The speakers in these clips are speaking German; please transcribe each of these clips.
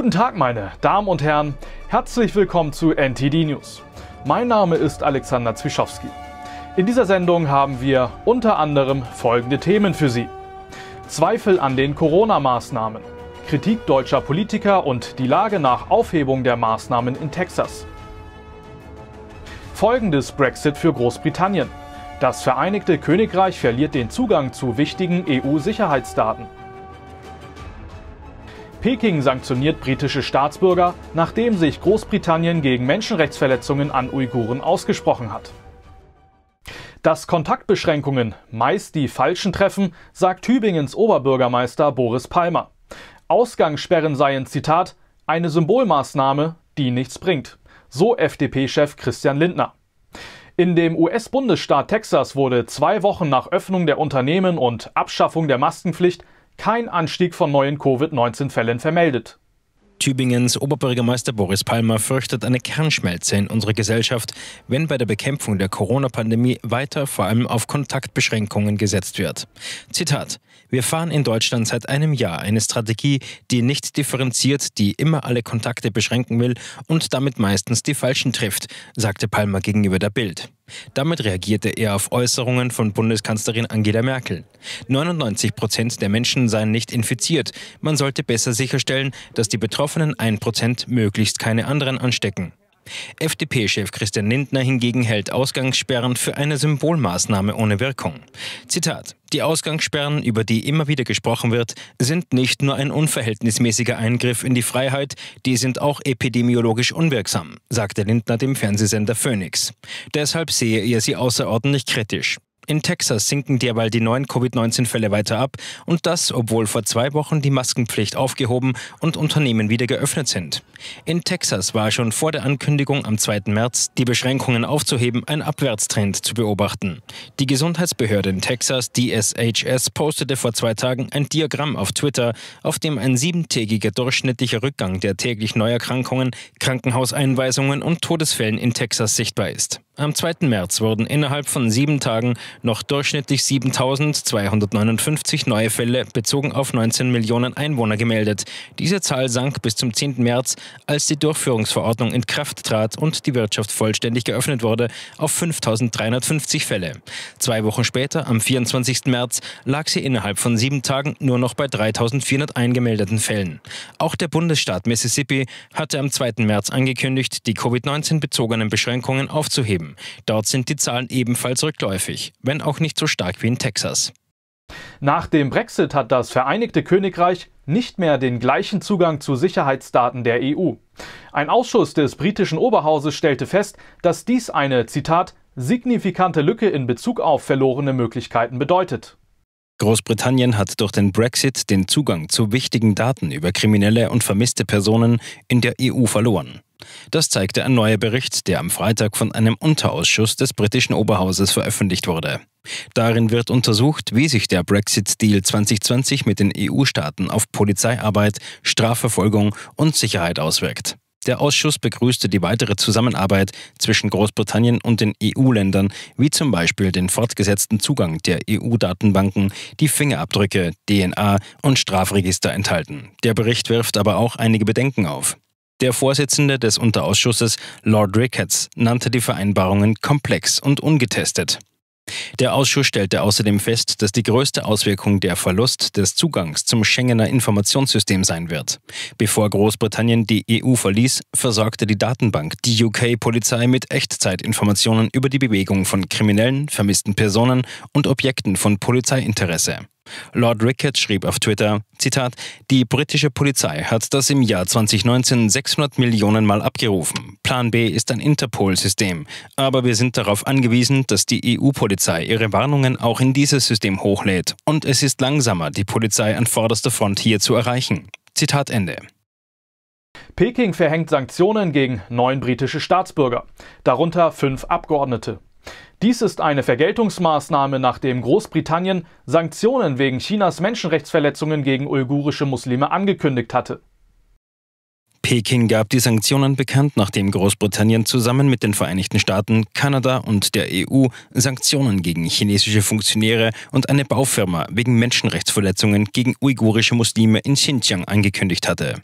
Guten Tag, meine Damen und Herren. Herzlich willkommen zu NTD News. Mein Name ist Alexander Zwischowski. In dieser Sendung haben wir unter anderem folgende Themen für Sie. Zweifel an den Corona-Maßnahmen, Kritik deutscher Politiker und die Lage nach Aufhebung der Maßnahmen in Texas. Folgendes Brexit für Großbritannien. Das Vereinigte Königreich verliert den Zugang zu wichtigen EU-Sicherheitsdaten. Peking sanktioniert britische Staatsbürger, nachdem sich Großbritannien gegen Menschenrechtsverletzungen an Uiguren ausgesprochen hat. Dass Kontaktbeschränkungen meist die Falschen treffen, sagt Tübingens Oberbürgermeister Boris Palmer. Ausgangssperren seien, Zitat, eine Symbolmaßnahme, die nichts bringt, so FDP-Chef Christian Lindner. In dem US-Bundesstaat Texas wurde zwei Wochen nach Öffnung der Unternehmen und Abschaffung der Maskenpflicht kein Anstieg von neuen Covid-19-Fällen vermeldet. Tübingens Oberbürgermeister Boris Palmer fürchtet eine Kernschmelze in unserer Gesellschaft, wenn bei der Bekämpfung der Corona-Pandemie weiter vor allem auf Kontaktbeschränkungen gesetzt wird. Zitat: Wir fahren in Deutschland seit einem Jahr eine Strategie, die nicht differenziert, die immer alle Kontakte beschränken will und damit meistens die Falschen trifft, sagte Palmer gegenüber der Bild. Damit reagierte er auf Äußerungen von Bundeskanzlerin Angela Merkel. 99 Prozent der Menschen seien nicht infiziert. Man sollte besser sicherstellen, dass die betroffenen 1 Prozent möglichst keine anderen anstecken. FDP-Chef Christian Lindner hingegen hält Ausgangssperren für eine Symbolmaßnahme ohne Wirkung. Zitat: Die Ausgangssperren, über die immer wieder gesprochen wird, sind nicht nur ein unverhältnismäßiger Eingriff in die Freiheit, die sind auch epidemiologisch unwirksam, sagte Lindner dem Fernsehsender Phoenix. Deshalb sehe er sie außerordentlich kritisch. In Texas sinken derweil die neuen Covid-19-Fälle weiter ab und das, obwohl vor zwei Wochen die Maskenpflicht aufgehoben und Unternehmen wieder geöffnet sind. In Texas war schon vor der Ankündigung am 2. März, die Beschränkungen aufzuheben, ein Abwärtstrend zu beobachten. Die Gesundheitsbehörde in Texas, DSHS, postete vor zwei Tagen ein Diagramm auf Twitter, auf dem ein siebentägiger durchschnittlicher Rückgang der täglich Neuerkrankungen, Krankenhauseinweisungen und Todesfällen in Texas sichtbar ist. Am 2. März wurden innerhalb von sieben Tagen noch durchschnittlich 7.259 neue Fälle bezogen auf 19 Millionen Einwohner gemeldet. Diese Zahl sank bis zum 10. März, als die Durchführungsverordnung in Kraft trat und die Wirtschaft vollständig geöffnet wurde, auf 5.350 Fälle. Zwei Wochen später, am 24. März, lag sie innerhalb von sieben Tagen nur noch bei 3.400 eingemeldeten Fällen. Auch der Bundesstaat Mississippi hatte am 2. März angekündigt, die Covid-19-bezogenen Beschränkungen aufzuheben bleiben. Dort sind die Zahlen ebenfalls rückläufig, wenn auch nicht so stark wie in Texas. Nach dem Brexit hat das Vereinigte Königreich nicht mehr den gleichen Zugang zu Sicherheitsdaten der EU. Ein Ausschuss des britischen Oberhauses stellte fest, dass dies eine, Zitat, signifikante Lücke in Bezug auf verlorene Möglichkeiten bedeutet. Großbritannien hat durch den Brexit den Zugang zu wichtigen Daten über kriminelle und vermisste Personen in der EU verloren. Das zeigte ein neuer Bericht, der am Freitag von einem Unterausschuss des britischen Oberhauses veröffentlicht wurde. Darin wird untersucht, wie sich der Brexit-Deal 2020 mit den EU-Staaten auf Polizeiarbeit, Strafverfolgung und Sicherheit auswirkt. Der Ausschuss begrüßte die weitere Zusammenarbeit zwischen Großbritannien und den EU-Ländern, wie zum Beispiel den fortgesetzten Zugang der EU-Datenbanken, die Fingerabdrücke, DNA und Strafregister enthalten. Der Bericht wirft aber auch einige Bedenken auf. Der Vorsitzende des Unterausschusses, Lord Ricketts, nannte die Vereinbarungen komplex und ungetestet. Der Ausschuss stellte außerdem fest, dass die größte Auswirkung der Verlust des Zugangs zum Schengener Informationssystem sein wird. Bevor Großbritannien die EU verließ, versorgte die Datenbank die UK-Polizei mit Echtzeitinformationen über die Bewegung von Kriminellen, vermissten Personen und Objekten von Polizeiinteresse. Lord Rickett schrieb auf Twitter, Zitat, die britische Polizei hat das im Jahr 2019 600 Millionen Mal abgerufen. Plan B ist ein Interpol-System, aber wir sind darauf angewiesen, dass die EU-Polizei ihre Warnungen auch in dieses System hochlädt und es ist langsamer, die Polizei an vorderster Front hier zu erreichen. Zitat Ende. Peking verhängt Sanktionen gegen neun britische Staatsbürger, darunter fünf Abgeordnete. Dies ist eine Vergeltungsmaßnahme, nachdem Großbritannien Sanktionen wegen Chinas Menschenrechtsverletzungen gegen uigurische Muslime angekündigt hatte. Peking gab die Sanktionen bekannt, nachdem Großbritannien zusammen mit den Vereinigten Staaten, Kanada und der EU Sanktionen gegen chinesische Funktionäre und eine Baufirma wegen Menschenrechtsverletzungen gegen uigurische Muslime in Xinjiang angekündigt hatte.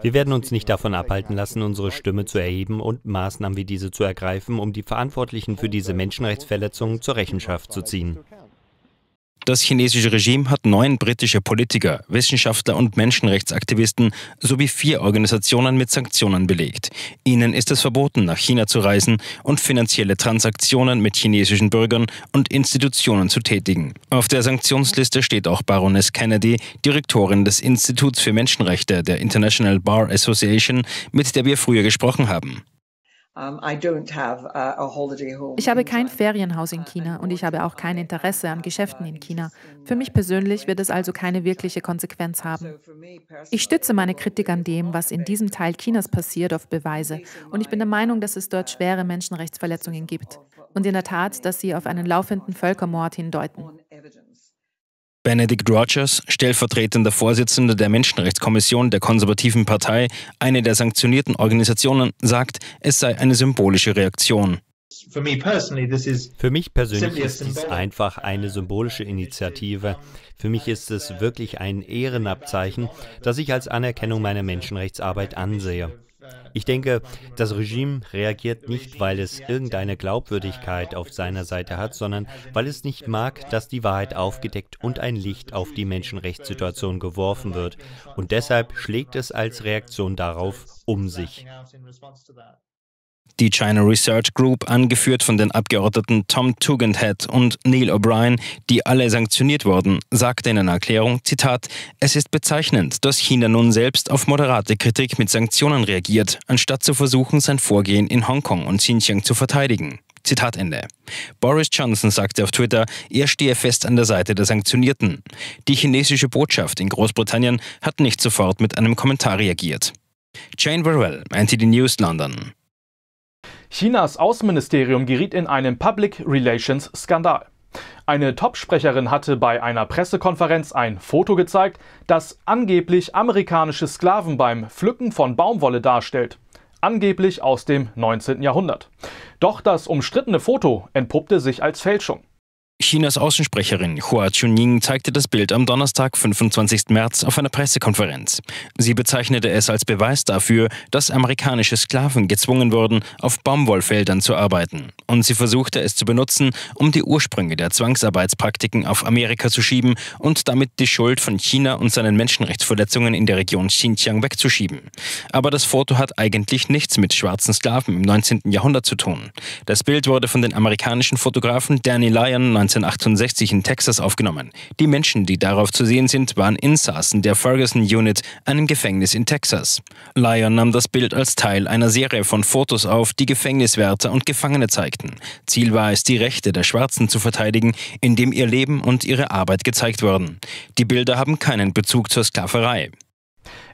Wir werden uns nicht davon abhalten lassen, unsere Stimme zu erheben und Maßnahmen wie diese zu ergreifen, um die Verantwortlichen für diese Menschenrechtsverletzungen zur Rechenschaft zu ziehen. Das chinesische Regime hat neun britische Politiker, Wissenschaftler und Menschenrechtsaktivisten sowie vier Organisationen mit Sanktionen belegt. Ihnen ist es verboten, nach China zu reisen und finanzielle Transaktionen mit chinesischen Bürgern und Institutionen zu tätigen. Auf der Sanktionsliste steht auch Baroness Kennedy, Direktorin des Instituts für Menschenrechte der International Bar Association, mit der wir früher gesprochen haben. Ich habe kein Ferienhaus in China und ich habe auch kein Interesse an Geschäften in China. Für mich persönlich wird es also keine wirkliche Konsequenz haben. Ich stütze meine Kritik an dem, was in diesem Teil Chinas passiert, auf Beweise. Und ich bin der Meinung, dass es dort schwere Menschenrechtsverletzungen gibt. Und in der Tat, dass sie auf einen laufenden Völkermord hindeuten. Benedict Rogers, stellvertretender Vorsitzender der Menschenrechtskommission der Konservativen Partei, eine der sanktionierten Organisationen, sagt, es sei eine symbolische Reaktion. Für mich persönlich ist dies einfach eine symbolische Initiative. Für mich ist es wirklich ein Ehrenabzeichen, das ich als Anerkennung meiner Menschenrechtsarbeit ansehe. Ich denke, das Regime reagiert nicht, weil es irgendeine Glaubwürdigkeit auf seiner Seite hat, sondern weil es nicht mag, dass die Wahrheit aufgedeckt und ein Licht auf die Menschenrechtssituation geworfen wird. Und deshalb schlägt es als Reaktion darauf um sich. Die China Research Group, angeführt von den Abgeordneten Tom Tugendhat und Neil O'Brien, die alle sanktioniert wurden, sagte in einer Erklärung, Zitat, es ist bezeichnend, dass China nun selbst auf moderate Kritik mit Sanktionen reagiert, anstatt zu versuchen, sein Vorgehen in Hongkong und Xinjiang zu verteidigen. Zitat Ende. Boris Johnson sagte auf Twitter, er stehe fest an der Seite der Sanktionierten. Die chinesische Botschaft in Großbritannien hat nicht sofort mit einem Kommentar reagiert. Jane Burwell, NTD News London. Chinas Außenministerium geriet in einen Public Relations Skandal. Eine Topsprecherin hatte bei einer Pressekonferenz ein Foto gezeigt, das angeblich amerikanische Sklaven beim Pflücken von Baumwolle darstellt. Angeblich aus dem 19. Jahrhundert. Doch das umstrittene Foto entpuppte sich als Fälschung. Chinas Außensprecherin Hua Chunying zeigte das Bild am Donnerstag, 25. März, auf einer Pressekonferenz. Sie bezeichnete es als Beweis dafür, dass amerikanische Sklaven gezwungen wurden, auf Baumwollfeldern zu arbeiten. Und sie versuchte es zu benutzen, um die Ursprünge der Zwangsarbeitspraktiken auf Amerika zu schieben und damit die Schuld von China und seinen Menschenrechtsverletzungen in der Region Xinjiang wegzuschieben. Aber das Foto hat eigentlich nichts mit schwarzen Sklaven im 19. Jahrhundert zu tun. Das Bild wurde von den amerikanischen Fotografen Danny Lyon 1968 in Texas aufgenommen. Die Menschen, die darauf zu sehen sind, waren Insassen der Ferguson Unit, einem Gefängnis in Texas. Lyon nahm das Bild als Teil einer Serie von Fotos auf, die Gefängniswärter und Gefangene zeigten. Ziel war es, die Rechte der Schwarzen zu verteidigen, indem ihr Leben und ihre Arbeit gezeigt wurden. Die Bilder haben keinen Bezug zur Sklaverei.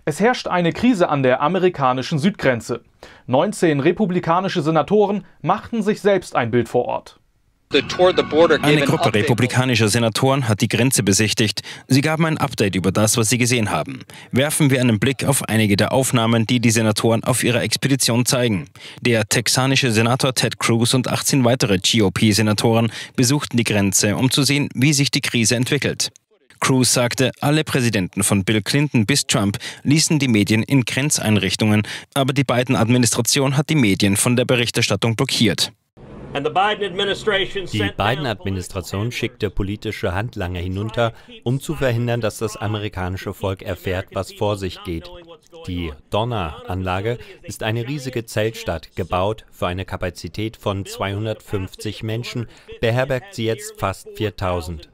Es herrscht eine Krise an der amerikanischen Südgrenze. 19 republikanische Senatoren machten sich selbst ein Bild vor Ort. Eine Gruppe republikanischer Senatoren hat die Grenze besichtigt. Sie gaben ein Update über das, was sie gesehen haben. Werfen wir einen Blick auf einige der Aufnahmen, die die Senatoren auf ihrer Expedition zeigen. Der texanische Senator Ted Cruz und 18 weitere GOP-Senatoren besuchten die Grenze, um zu sehen, wie sich die Krise entwickelt. Cruz sagte, alle Präsidenten von Bill Clinton bis Trump ließen die Medien in Grenzeinrichtungen, aber die Biden-Administration hat die Medien von der Berichterstattung blockiert. Die Biden-Administration schickte politische Handlanger hinunter, um zu verhindern, dass das amerikanische Volk erfährt, was vor sich geht. Die Donner-Anlage ist eine riesige Zeltstadt, gebaut für eine Kapazität von 250 Menschen, beherbergt sie jetzt fast 4000.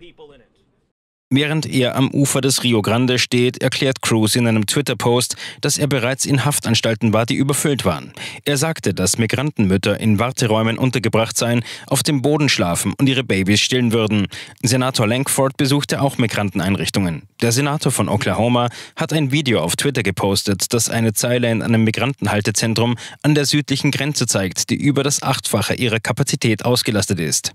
Während er am Ufer des Rio Grande steht, erklärt Cruz in einem Twitter-Post, dass er bereits in Haftanstalten war, die überfüllt waren. Er sagte, dass Migrantenmütter in Warteräumen untergebracht seien, auf dem Boden schlafen und ihre Babys stillen würden. Senator Lankford besuchte auch Migranteneinrichtungen. Der Senator von Oklahoma hat ein Video auf Twitter gepostet, das eine Zeile in einem Migrantenhaltezentrum an der südlichen Grenze zeigt, die über das Achtfache ihrer Kapazität ausgelastet ist.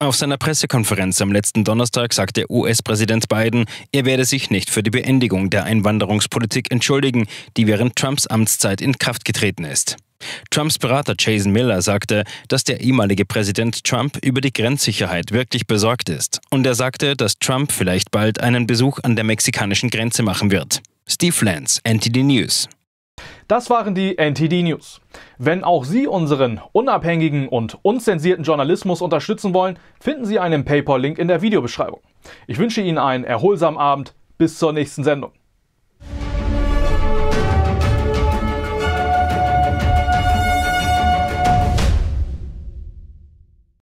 Auf seiner Pressekonferenz am letzten Donnerstag sagte US-Präsident Biden, er werde sich nicht für die Beendigung der Einwanderungspolitik entschuldigen, die während Trumps Amtszeit in Kraft getreten ist. Trumps Berater Jason Miller sagte, dass der ehemalige Präsident Trump über die Grenzsicherheit wirklich besorgt ist. Und er sagte, dass Trump vielleicht bald einen Besuch an der mexikanischen Grenze machen wird. Steve Lance, NTD News. Das waren die NTD News. Wenn auch Sie unseren unabhängigen und unzensierten Journalismus unterstützen wollen, finden Sie einen PayPal-Link in der Videobeschreibung. Ich wünsche Ihnen einen erholsamen Abend. Bis zur nächsten Sendung.